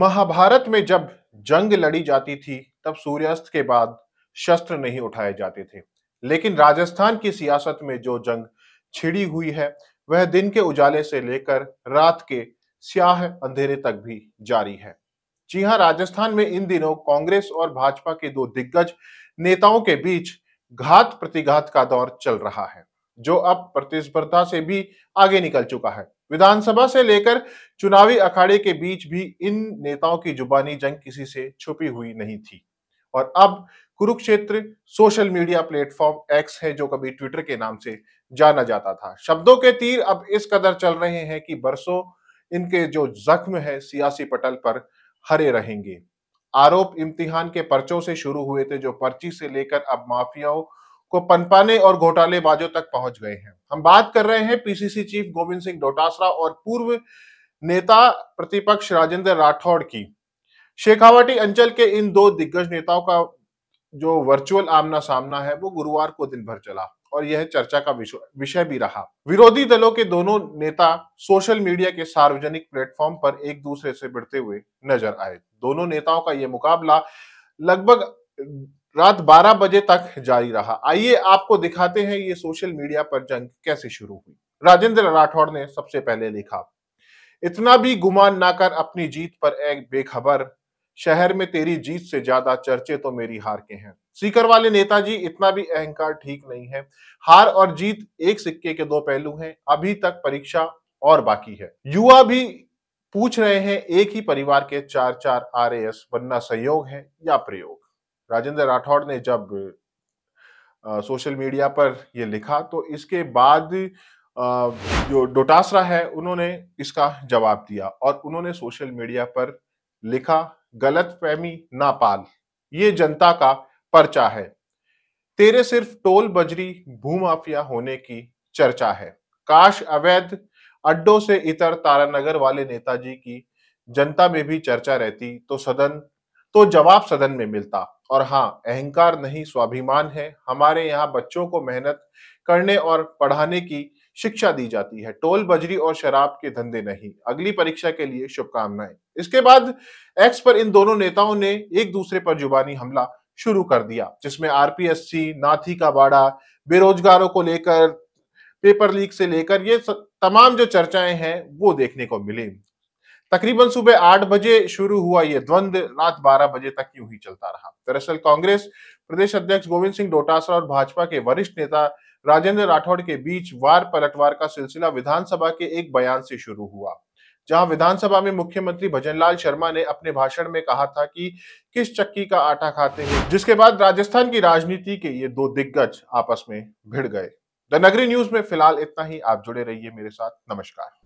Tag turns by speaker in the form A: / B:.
A: महाभारत में जब जंग लड़ी जाती थी तब सूर्यास्त के बाद शस्त्र नहीं उठाए जाते थे लेकिन राजस्थान की सियासत में जो जंग छिड़ी हुई है वह दिन के उजाले से लेकर रात के स्याह अंधेरे तक भी जारी है जी हां राजस्थान में इन दिनों कांग्रेस और भाजपा के दो दिग्गज नेताओं के बीच घात प्रतिघात का दौर चल रहा है जो अब प्रतिस्पर्धा से भी आगे निकल चुका है विधानसभा से लेकर चुनावी अखाड़े के बीच भी इन नेताओं की जुबानी जंग किसी से छुपी हुई नहीं थी और अब Kurukshetra social media platform X है जो कभी ट्विटर के नाम से जाना जाता था शब्दों के तीर अब इस कदर चल रहे हैं कि बरसों इनके जो जख्म है सियासी पटल पर हरे रहेंगे आरोप इम्तिहान के पर्चों से शुरू हुए थे जो पर्ची से लेकर अब माफियाओं को पनपाने और घोटालेबाजों तक पहुंच गए हैं हम बात कर रहे हैं पीसीसी चीफ गोविंद सिंह डोटासरा और पूर्व नेता प्रतिपक्ष राजेंद्र राठौड़ की शेखावाटी अंचल के इन दो दिग्गज नेताओं का जो वर्चुअल आमना सामना है वो गुरुवार को दिन भर चला और यह चर्चा का विषय भी रहा विरोधी दलों के दोनों नेता सोशल मीडिया के सार्वजनिक प्लेटफॉर्म पर एक दूसरे से भिड़ते हुए नजर आए दोनों नेताओं का यह मुकाबला लगभग रात 12 बजे तक जारी रहा आइए आपको दिखाते हैं ये सोशल मीडिया पर जंग कैसे शुरू हुई राजेंद्र राठौड़ ने सबसे पहले लिखा इतना भी गुमान ना कर अपनी जीत पर एक बेखबर शहर में तेरी जीत से ज्यादा चर्चे तो मेरी हार के हैं सीकर वाले नेताजी इतना भी अहंकार ठीक नहीं है हार और जीत एक सिक्के के दो पहलू हैं अभी तक परीक्षा और बाकी है युवा भी पूछ रहे हैं एक ही परिवार के चार चार आर बनना संयोग है या प्रयोग राजेंद्र राठौड़ ने जब आ, सोशल मीडिया पर यह लिखा तो इसके बाद आ, जो डोटासरा है उन्होंने इसका जवाब दिया और उन्होंने सोशल मीडिया पर लिखा गलत फहमी ना पाल ये जनता का पर्चा है तेरे सिर्फ टोल बजरी भूमाफिया होने की चर्चा है काश अवैध अड्डों से इतर तारानगर वाले नेताजी की जनता में भी चर्चा रहती तो सदन तो जवाब सदन में मिलता और हाँ अहंकार नहीं स्वाभिमान है हमारे यहाँ बच्चों को मेहनत करने और पढ़ाने की शिक्षा दी जाती है टोल बजरी और शराब के धंधे नहीं अगली परीक्षा के लिए शुभकामनाएं इसके बाद एक्स पर इन दोनों नेताओं ने एक दूसरे पर जुबानी हमला शुरू कर दिया जिसमें आरपीएससी नाथी का बाड़ा बेरोजगारों को लेकर पेपर लीक से लेकर ये तमाम जो चर्चाएं हैं वो देखने को मिली तकरीबन सुबह आठ बजे शुरू हुआ यह द्वंद रात बारह बजे तक यूं ही चलता रहा दरअसल कांग्रेस प्रदेश अध्यक्ष गोविंद सिंह डोटासरा और भाजपा के वरिष्ठ नेता राजेंद्र राठौड़ के बीच वार पलटवार का सिलसिला विधानसभा के एक बयान से शुरू हुआ जहां विधानसभा में मुख्यमंत्री भजनलाल शर्मा ने अपने भाषण में कहा था कि किस चक्की का आटा खाते हैं जिसके बाद राजस्थान की राजनीति के ये दो दिग्गज आपस में भिड़ गए द नगरी न्यूज में फिलहाल इतना ही आप जुड़े रहिए मेरे साथ नमस्कार